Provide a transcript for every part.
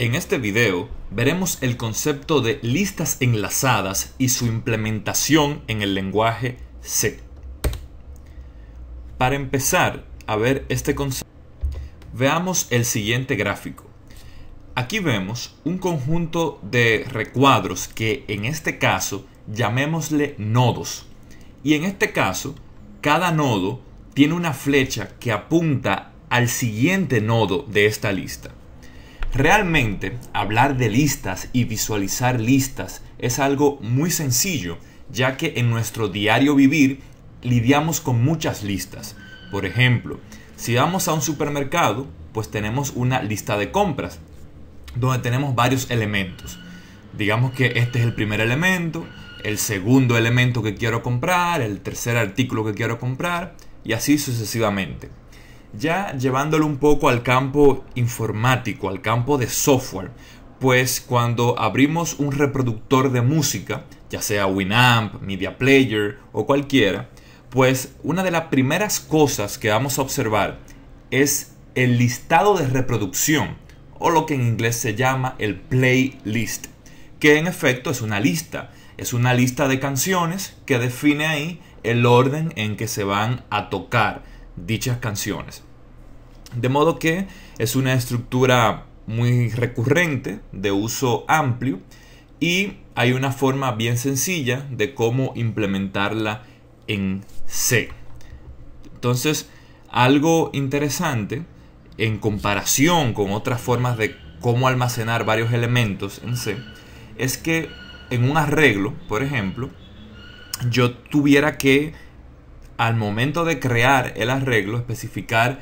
En este video veremos el concepto de listas enlazadas y su implementación en el lenguaje C. Para empezar a ver este concepto, veamos el siguiente gráfico. Aquí vemos un conjunto de recuadros que en este caso llamémosle nodos. Y en este caso, cada nodo tiene una flecha que apunta al siguiente nodo de esta lista. Realmente, hablar de listas y visualizar listas es algo muy sencillo, ya que en nuestro diario vivir lidiamos con muchas listas. Por ejemplo, si vamos a un supermercado, pues tenemos una lista de compras, donde tenemos varios elementos. Digamos que este es el primer elemento, el segundo elemento que quiero comprar, el tercer artículo que quiero comprar, y así sucesivamente. Ya llevándolo un poco al campo informático, al campo de software, pues cuando abrimos un reproductor de música, ya sea Winamp, Media Player o cualquiera, pues una de las primeras cosas que vamos a observar es el listado de reproducción o lo que en inglés se llama el playlist, que en efecto es una lista, es una lista de canciones que define ahí el orden en que se van a tocar dichas canciones. De modo que es una estructura muy recurrente, de uso amplio, y hay una forma bien sencilla de cómo implementarla en C. Entonces, algo interesante en comparación con otras formas de cómo almacenar varios elementos en C es que en un arreglo, por ejemplo, yo tuviera que al momento de crear el arreglo especificar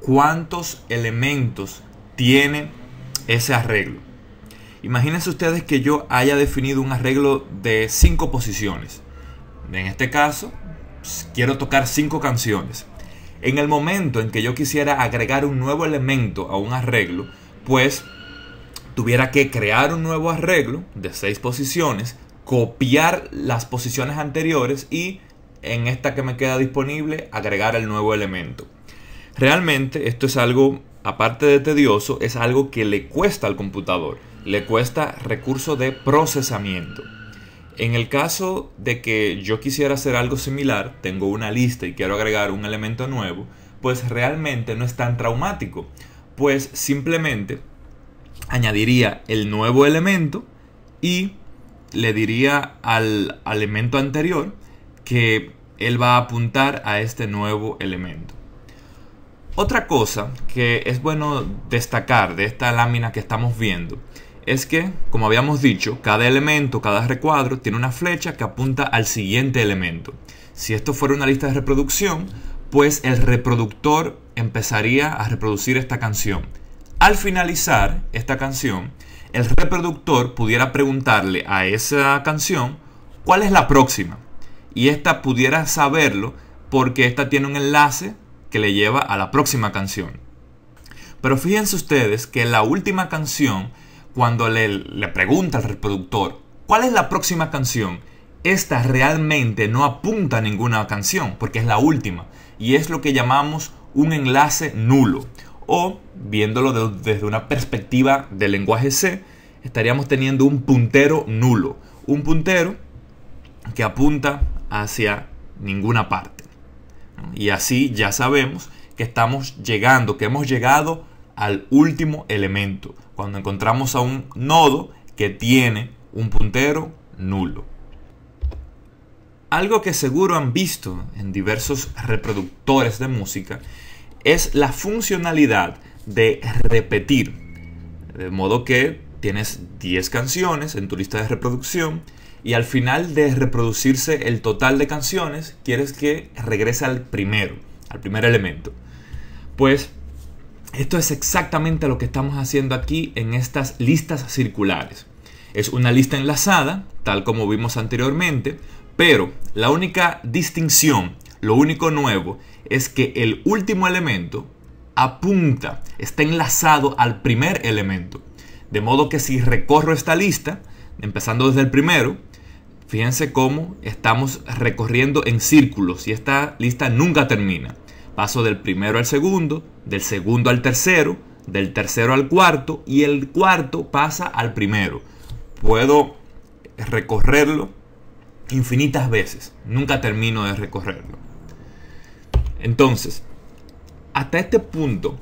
cuántos elementos tiene ese arreglo. Imagínense ustedes que yo haya definido un arreglo de cinco posiciones. En este caso, pues, quiero tocar cinco canciones. En el momento en que yo quisiera agregar un nuevo elemento a un arreglo, pues tuviera que crear un nuevo arreglo de seis posiciones, copiar las posiciones anteriores y en esta que me queda disponible agregar el nuevo elemento. Realmente esto es algo, aparte de tedioso, es algo que le cuesta al computador, le cuesta recurso de procesamiento. En el caso de que yo quisiera hacer algo similar, tengo una lista y quiero agregar un elemento nuevo, pues realmente no es tan traumático, pues simplemente añadiría el nuevo elemento y le diría al elemento anterior que él va a apuntar a este nuevo elemento. Otra cosa que es bueno destacar de esta lámina que estamos viendo es que, como habíamos dicho, cada elemento, cada recuadro tiene una flecha que apunta al siguiente elemento. Si esto fuera una lista de reproducción, pues el reproductor empezaría a reproducir esta canción. Al finalizar esta canción, el reproductor pudiera preguntarle a esa canción cuál es la próxima. Y esta pudiera saberlo porque esta tiene un enlace que le lleva a la próxima canción. Pero fíjense ustedes que la última canción, cuando le, pregunta al reproductor, ¿cuál es la próxima canción? Esta realmente no apunta a ninguna canción, porque es la última, y es lo que llamamos un enlace nulo. O, viéndolo desde una perspectiva del lenguaje C, estaríamos teniendo un puntero nulo. Un puntero que apunta hacia ninguna parte. Y así ya sabemos que estamos llegando, que hemos llegado al último elemento, cuando encontramos a un nodo que tiene un puntero nulo. Algo que seguro han visto en diversos reproductores de música es la funcionalidad de repetir. De modo que tienes 10 canciones en tu lista de reproducción y al final de reproducirse el total de canciones, quieres que regrese al primero, al primer elemento. Pues esto es exactamente lo que estamos haciendo aquí en estas listas circulares. Es una lista enlazada, tal como vimos anteriormente, pero la única distinción, lo único nuevo, es que el último elemento apunta, está enlazado al primer elemento. De modo que si recorro esta lista, empezando desde el primero, Fíjense cómo estamos recorriendo en círculos y esta lista nunca termina. Paso del primero al segundo, del segundo al tercero, del tercero al cuarto y el cuarto pasa al primero. Puedo recorrerlo infinitas veces, nunca termino de recorrerlo. Entonces, hasta este punto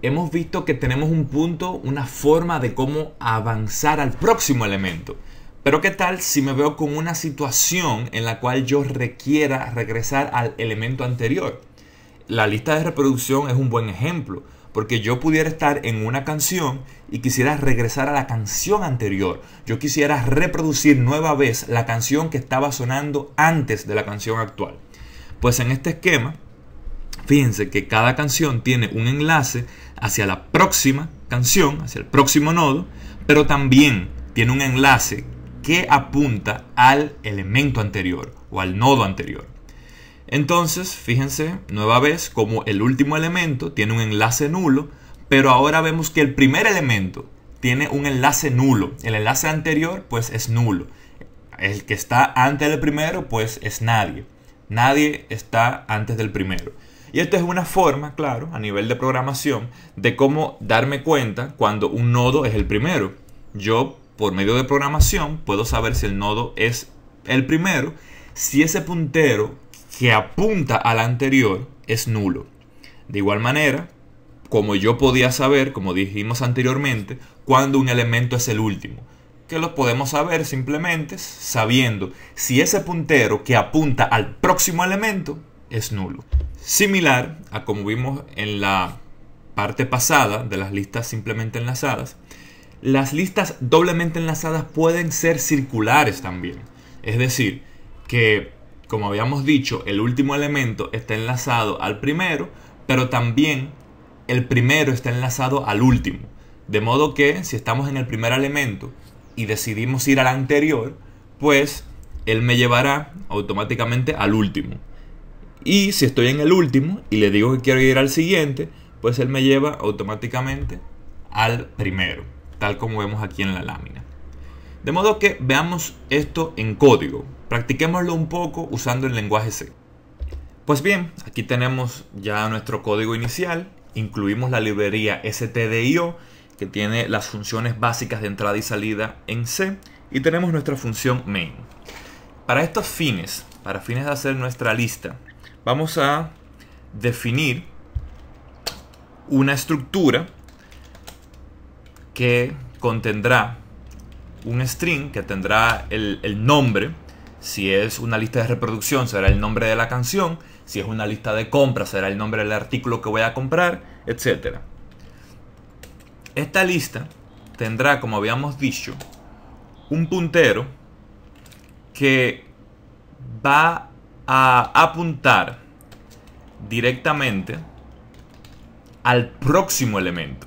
hemos visto que tenemos un punto, una forma de cómo avanzar al próximo elemento. Pero ¿qué tal si me veo con una situación en la cual yo requiera regresar al elemento anterior? La lista de reproducción es un buen ejemplo, porque yo pudiera estar en una canción y quisiera regresar a la canción anterior. Yo quisiera reproducir nueva vez la canción que estaba sonando antes de la canción actual. Pues en este esquema, fíjense que cada canción tiene un enlace hacia la próxima canción, hacia el próximo nodo, pero también tiene un enlace que apunta al elemento anterior o al nodo anterior. Entonces, fíjense nueva vez como el último elemento tiene un enlace nulo, pero ahora vemos que el primer elemento tiene un enlace nulo. El enlace anterior pues es nulo. El que está antes del primero pues es nadie. Nadie está antes del primero. Y esto es una forma, claro, a nivel de programación, de cómo darme cuenta cuando un nodo es el primero. Yo por medio de programación, puedo saber si el nodo es el primero, si ese puntero que apunta al anterior es nulo. De igual manera, como yo podía saber, como dijimos anteriormente, cuando un elemento es el último, que lo podemos saber simplemente sabiendo si ese puntero que apunta al próximo elemento es nulo. Similar a como vimos en la parte pasada de las listas simplemente enlazadas, las listas doblemente enlazadas pueden ser circulares también. Es decir, que, como habíamos dicho, el último elemento está enlazado al primero, pero también el primero está enlazado al último. De modo que si estamos en el primer elemento y decidimos ir al anterior, pues él me llevará automáticamente al último. Y si estoy en el último y le digo que quiero ir al siguiente, pues él me lleva automáticamente al primero como vemos aquí en la lámina. De modo que veamos esto en código, practiquémoslo un poco usando el lenguaje C. Pues bien, aquí tenemos ya nuestro código inicial, incluimos la librería stdio que tiene las funciones básicas de entrada y salida en C y tenemos nuestra función main. Para estos fines, para fines de hacer nuestra lista, vamos a definir una estructura que contendrá un string que tendrá el, nombre. Si es una lista de reproducción será el nombre de la canción. Si es una lista de compra será el nombre del artículo que voy a comprar, etc. Esta lista tendrá, como habíamos dicho, un puntero que va a apuntar directamente al próximo elemento.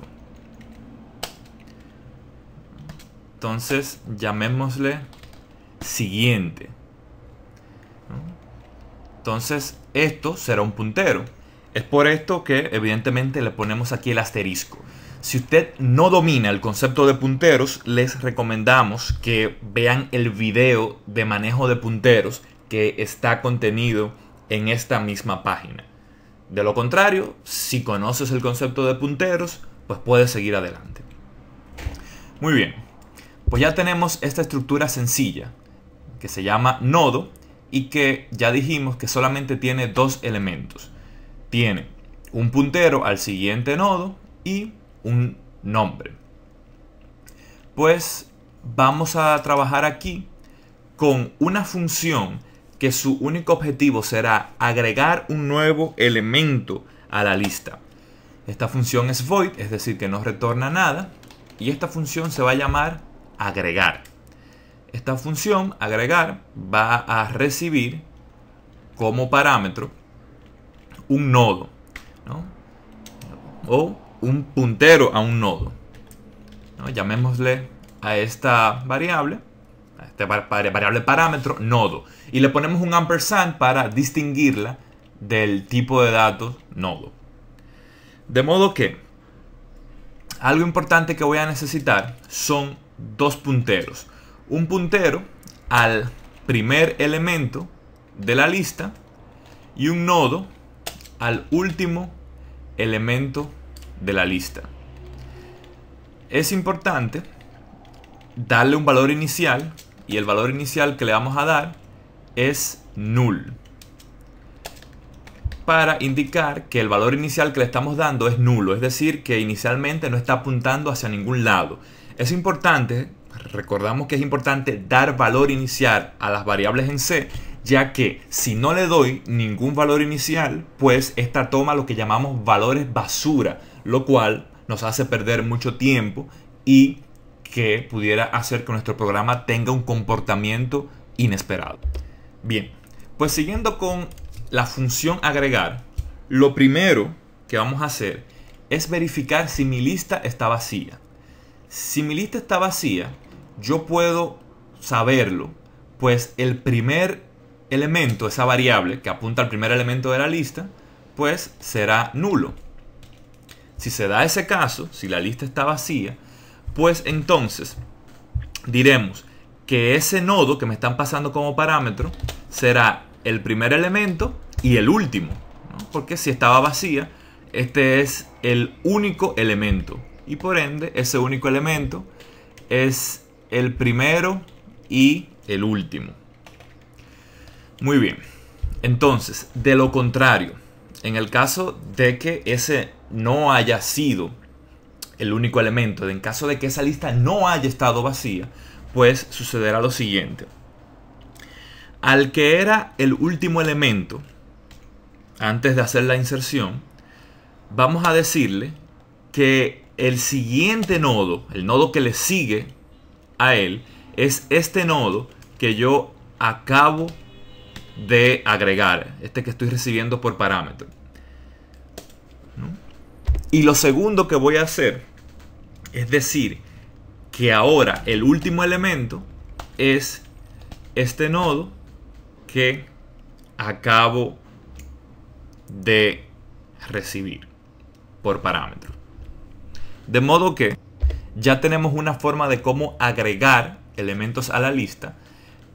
Entonces, llamémosle siguiente. Entonces, esto será un puntero. Es por esto que, evidentemente, le ponemos aquí el asterisco. Si usted no domina el concepto de punteros, les recomendamos que vean el video de manejo de punteros que está contenido en esta misma página. De lo contrario, si conoces el concepto de punteros, pues puedes seguir adelante. Muy bien. Pues ya tenemos esta estructura sencilla que se llama nodo y que ya dijimos que solamente tiene dos elementos. Tiene un puntero al siguiente nodo y un nombre. Pues vamos a trabajar aquí con una función que su único objetivo será agregar un nuevo elemento a la lista. Esta función es void, es decir, que no retorna nada. Y esta función se va a llamar agregar. Esta función agregar va a recibir como parámetro un nodo o un puntero a un nodo. Llamémosle a esta variable, a esta variable parámetro, nodo. Y le ponemos un ampersand para distinguirla del tipo de datos nodo. De modo que algo importante que voy a necesitar son dos punteros. Un puntero al primer elemento de la lista y un nodo al último elemento de la lista. Es importante darle un valor inicial y el valor inicial que le vamos a dar es null para indicar que el valor inicial que le estamos dando es nulo, es decir, que inicialmente no está apuntando hacia ningún lado. Es importante, recordamos que es importante dar valor inicial a las variables en C, ya que si no le doy ningún valor inicial, pues esta toma lo que llamamos valores basura, lo cual nos hace perder mucho tiempo y que pudiera hacer que nuestro programa tenga un comportamiento inesperado. Bien, pues siguiendo con la función agregar, lo primero que vamos a hacer es verificar si mi lista está vacía si mi lista está vacía, yo puedo saberlo, pues el primer elemento, esa variable que apunta al primer elemento de la lista, pues será nulo. Si se da ese caso, si la lista está vacía, pues entonces diremos que ese nodo que me están pasando como parámetro será el primer elemento y el último, porque si estaba vacía, este es el único elemento y por ende ese único elemento es el primero y el último. Muy bien, entonces, de lo contrario, en el caso de que ese no haya sido el único elemento, en caso de que esa lista no haya estado vacía, pues sucederá lo siguiente. Al que era el último elemento, antes de hacer la inserción, vamos a decirle que el siguiente nodo, el nodo que le sigue a él, es este nodo que yo acabo de agregar, este que estoy recibiendo por parámetro. Y lo segundo que voy a hacer es decir que ahora el último elemento es este nodo que acabo de recibir por parámetro. De modo que ya tenemos una forma de cómo agregar elementos a la lista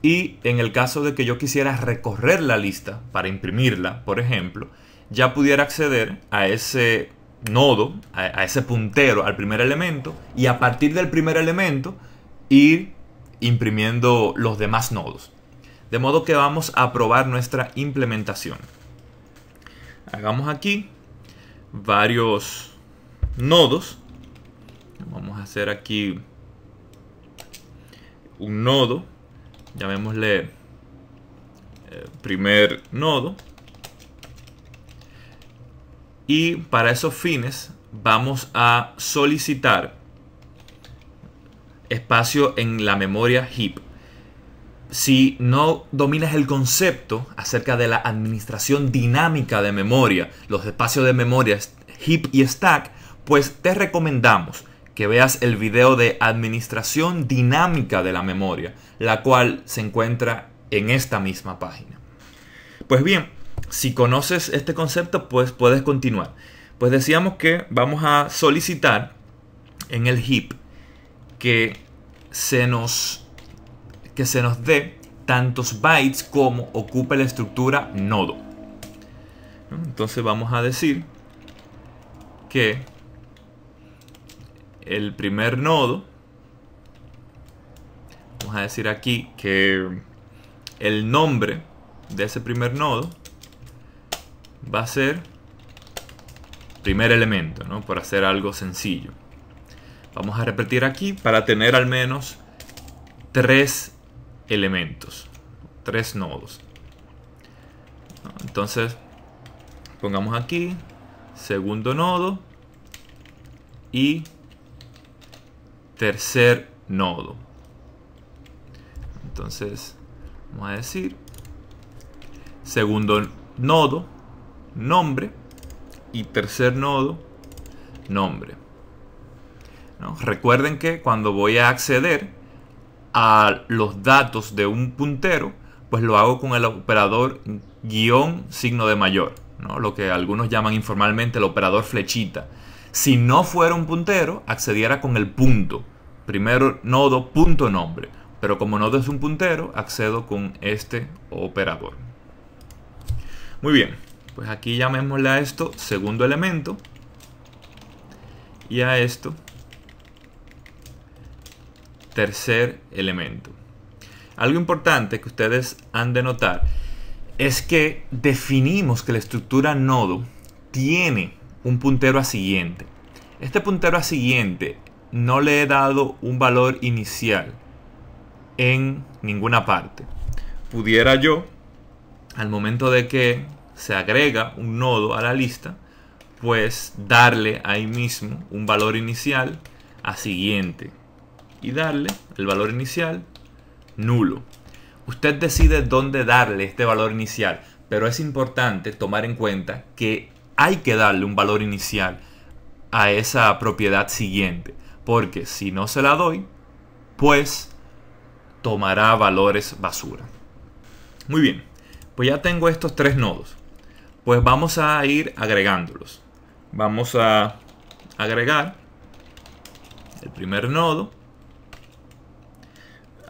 y en el caso de que yo quisiera recorrer la lista para imprimirla, por ejemplo, ya pudiera acceder a ese nodo, a, ese puntero, al primer elemento y a partir del primer elemento ir imprimiendo los demás nodos. De modo que vamos a probar nuestra implementación. Hagamos aquí varios nodos Vamos a hacer aquí un nodo. Llamémosle eh, primer nodo. Y para esos fines vamos a solicitar espacio en la memoria heap. Si no dominas el concepto acerca de la administración dinámica de memoria, los espacios de memoria heap y stack, pues te recomendamos que veas el video de administración dinámica de la memoria, la cual se encuentra en esta misma página. Pues bien, si conoces este concepto, pues puedes continuar. Pues decíamos que vamos a solicitar en el heap que se nos, que se nos dé tantos bytes como ocupe la estructura nodo. Entonces vamos a decir que el primer nodo, vamos a decir aquí que el nombre de ese primer nodo va a ser primer elemento, ¿no? Por hacer algo sencillo. Vamos a repetir aquí para tener al menos tres elementos, tres nodos. Entonces, pongamos aquí segundo nodo y tercer nodo. Entonces, vamos a decir segundo nodo, nombre y tercer nodo, nombre. Recuerden que cuando voy a acceder a los datos de un puntero, pues lo hago con el operador guión signo de mayor, lo que algunos llaman informalmente el operador flechita si no fuera un puntero, accediera con el punto. Primero nodo, punto nombre. Pero como nodo es un puntero, accedo con este operador. Muy bien, pues aquí llamémosle a esto segundo elemento. Y a esto tercer elemento. Algo importante que ustedes han de notar es que definimos que la estructura nodo tiene un puntero a siguiente. Este puntero a siguiente no le he dado un valor inicial en ninguna parte. Pudiera yo, al momento de que se agrega un nodo a la lista, pues darle ahí mismo un valor inicial a siguiente y darle el valor inicial nulo. Usted decide dónde darle este valor inicial, pero es importante tomar en cuenta que hay que darle un valor inicial a esa propiedad siguiente. Porque si no se la doy, pues tomará valores basura. Muy bien, pues ya tengo estos tres nodos. Pues vamos a ir agregándolos. Vamos a agregar el primer nodo.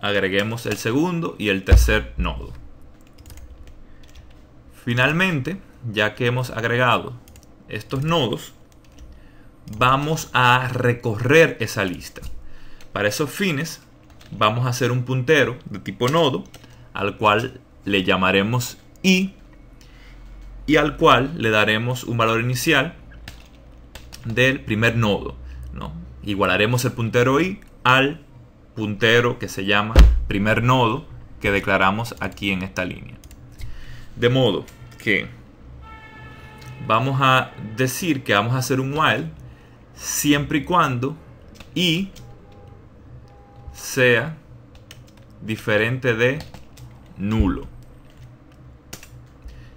Agreguemos el segundo y el tercer nodo. Finalmente, ya que hemos agregado estos nodos, vamos a recorrer esa lista. Para esos fines, vamos a hacer un puntero de tipo nodo, al cual le llamaremos i, y al cual le daremos un valor inicial del primer nodo. ¿no? Igualaremos el puntero i al puntero que se llama primer nodo que declaramos aquí en esta línea. De modo que vamos a decir que vamos a hacer un while siempre y cuando y sea diferente de nulo.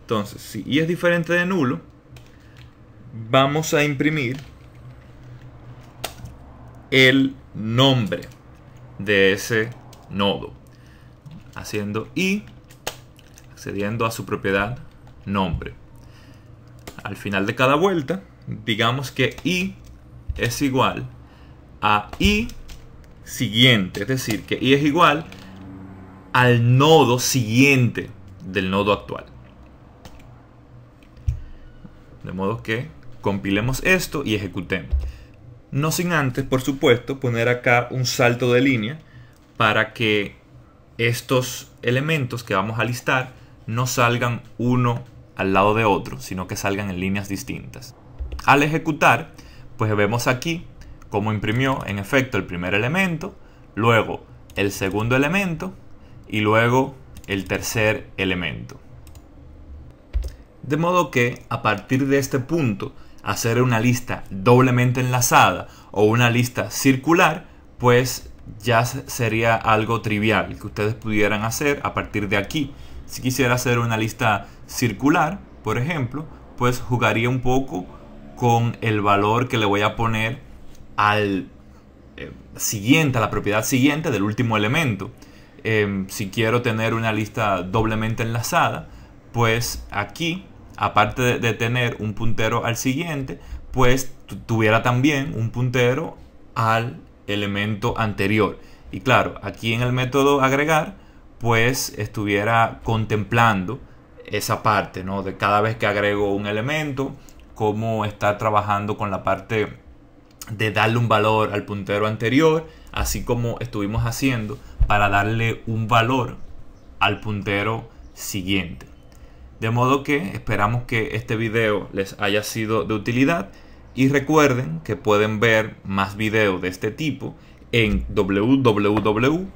Entonces, si i es diferente de nulo, vamos a imprimir el nombre de ese nodo. Haciendo y accediendo a su propiedad nombre al final de cada vuelta, digamos que i es igual a i siguiente, es decir, que i es igual al nodo siguiente del nodo actual. De modo que compilemos esto y ejecutemos. No sin antes, por supuesto, poner acá un salto de línea para que estos elementos que vamos a listar no salgan uno al lado de otro, sino que salgan en líneas distintas. Al ejecutar, pues vemos aquí cómo imprimió en efecto el primer elemento, luego el segundo elemento y luego el tercer elemento. De modo que a partir de este punto, hacer una lista doblemente enlazada o una lista circular, pues ya sería algo trivial que ustedes pudieran hacer a partir de aquí. Si quisiera hacer una lista circular, por ejemplo, pues jugaría un poco con el valor que le voy a poner al eh, siguiente, a la propiedad siguiente del último elemento. Em, si quiero tener una lista doblemente enlazada, pues aquí, aparte de tener un puntero al siguiente, pues tuviera también un puntero al elemento anterior. Y claro, aquí en el método agregar, pues estuviera contemplando esa parte, ¿no? De cada vez que agrego un elemento, cómo está trabajando con la parte de darle un valor al puntero anterior, así como estuvimos haciendo para darle un valor al puntero siguiente. De modo que esperamos que este video les haya sido de utilidad y recuerden que pueden ver más videos de este tipo en www.raidelto.org.